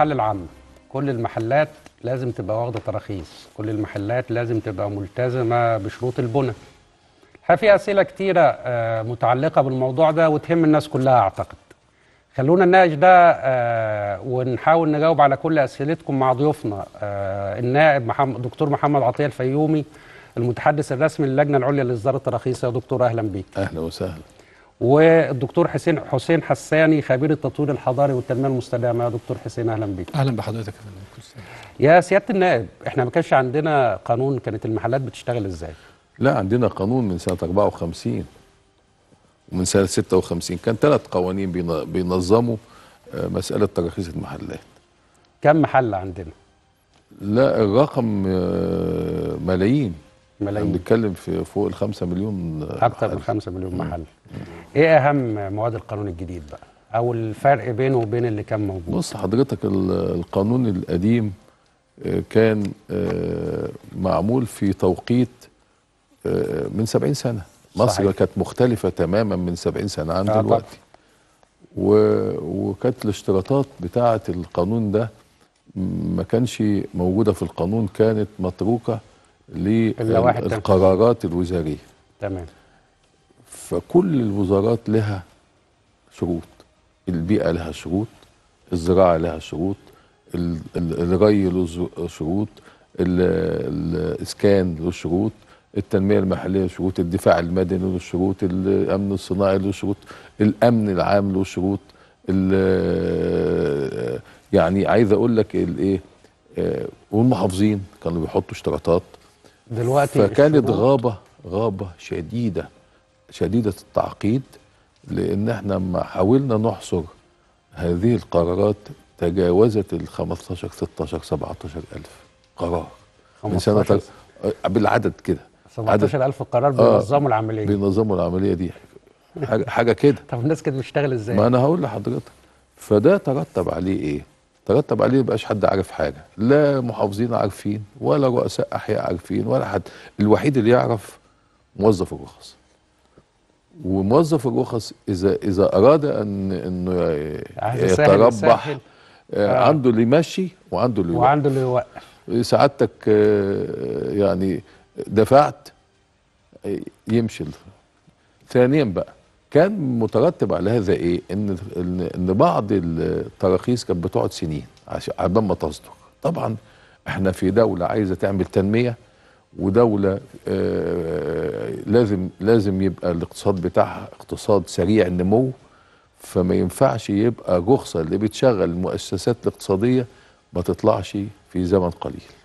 الحل العام كل المحلات لازم تبقى واخده تراخيص كل المحلات لازم تبقى ملتزمه بشروط البنى في اسئله كتيره آه، متعلقه بالموضوع ده وتهم الناس كلها اعتقد خلونا نناقش ده آه، ونحاول نجاوب على كل اسئلتكم مع ضيوفنا آه، النائب محمد دكتور محمد عطيه الفيومي المتحدث الرسمي للجنه العليا لاصدار التراخيص يا دكتور اهلا بيك اهلا وسهلا والدكتور حسين حسين حساني خبير التطوير الحضاري والتنميه المستدامه يا دكتور حسين اهلا بيك اهلا بحضرتك طيب. يا سياده النائب احنا ما كانش عندنا قانون كانت المحلات بتشتغل ازاي لا عندنا قانون من سنه 54 ومن سنه 56 كان ثلاث قوانين بينظموا آه، مساله تراخيص المحلات كم محل عندنا لا الرقم آه، ملايين ملايين بنتكلم في فوق ال 5 مليون آه، اكثر من 5 مليون محل م. ايه اهم مواد القانون الجديد بقى او الفرق بينه وبين اللي كان موجود بص حضرتك القانون القديم آه، كان آه، معمول في توقيت آه، من 70 سنه مصر كانت مختلفه تماما من 70 سنه عن دلوقتي وكانت الاشتراطات بتاعه القانون ده ما كانش موجوده في القانون كانت متروكه للقرارات الوزاريه تمام فكل الوزارات لها شروط البيئه لها شروط الزراعه لها شروط الري له شروط الاسكان له شروط التنميه المحليه شروط الدفاع المدني له شروط الامن الصناعي له شروط الامن العام له شروط يعني عايز اقول لك الايه والمحافظين آه، كانوا بيحطوا اشتراطات دلوقتي فكانت غابه غابه شديده شديده التعقيد لان احنا لما حاولنا نحصر هذه القرارات تجاوزت ال 15 16 17000 قرار 15. من سنه آه، بالعدد كده 17000 قرار بينظموا آه العمليه بينظموا العمليه دي حاجه كده طب الناس كانت بتشتغل ازاي؟ ما انا هقول لحضرتك فده ترتب عليه ايه؟ ترتب عليه مبقاش حد عارف حاجه لا محافظين عارفين ولا رؤساء احياء عارفين ولا حد الوحيد اللي يعرف موظف الرخص وموظف الرخص اذا اذا اراد ان انه يتربح آه،, آه. عنده اللي يمشي وعنده اللي يوقف وعنده اللي يوقف سعادتك آه، يعني دفعت آه، يمشي ثانيا بقى كان مترتب على هذا ايه ان ان بعض التراخيص كانت بتقعد سنين عشان ما تصدر طبعا احنا في دوله عايزه تعمل تنميه ودوله آه، لازم لازم يبقى الاقتصاد بتاعها اقتصاد سريع النمو فما ينفعش يبقى جخصه اللي بتشغل المؤسسات الاقتصاديه ما تطلعش في زمن قليل